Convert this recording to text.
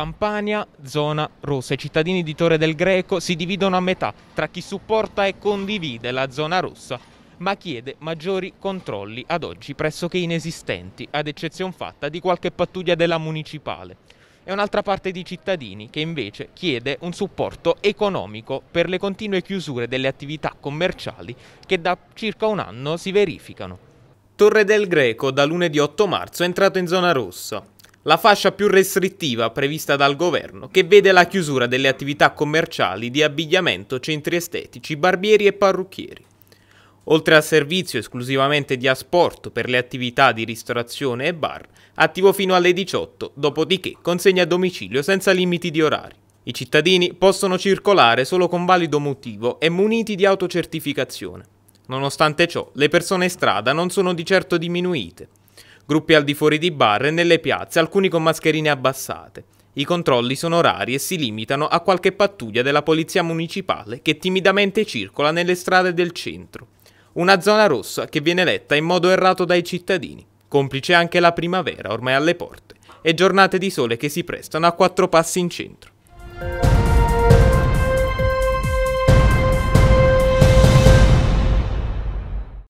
Campania, zona rossa. I cittadini di Torre del Greco si dividono a metà tra chi supporta e condivide la zona rossa, ma chiede maggiori controlli, ad oggi pressoché inesistenti, ad eccezione fatta di qualche pattuglia della municipale. E un'altra parte di cittadini che invece chiede un supporto economico per le continue chiusure delle attività commerciali che da circa un anno si verificano. Torre del Greco da lunedì 8 marzo è entrato in zona rossa la fascia più restrittiva prevista dal governo, che vede la chiusura delle attività commerciali di abbigliamento, centri estetici, barbieri e parrucchieri. Oltre al servizio esclusivamente di asporto per le attività di ristorazione e bar, attivo fino alle 18, dopodiché consegna a domicilio senza limiti di orari. I cittadini possono circolare solo con valido motivo e muniti di autocertificazione. Nonostante ciò, le persone in strada non sono di certo diminuite gruppi al di fuori di bar e nelle piazze, alcuni con mascherine abbassate. I controlli sono rari e si limitano a qualche pattuglia della polizia municipale che timidamente circola nelle strade del centro. Una zona rossa che viene letta in modo errato dai cittadini, complice anche la primavera ormai alle porte e giornate di sole che si prestano a quattro passi in centro.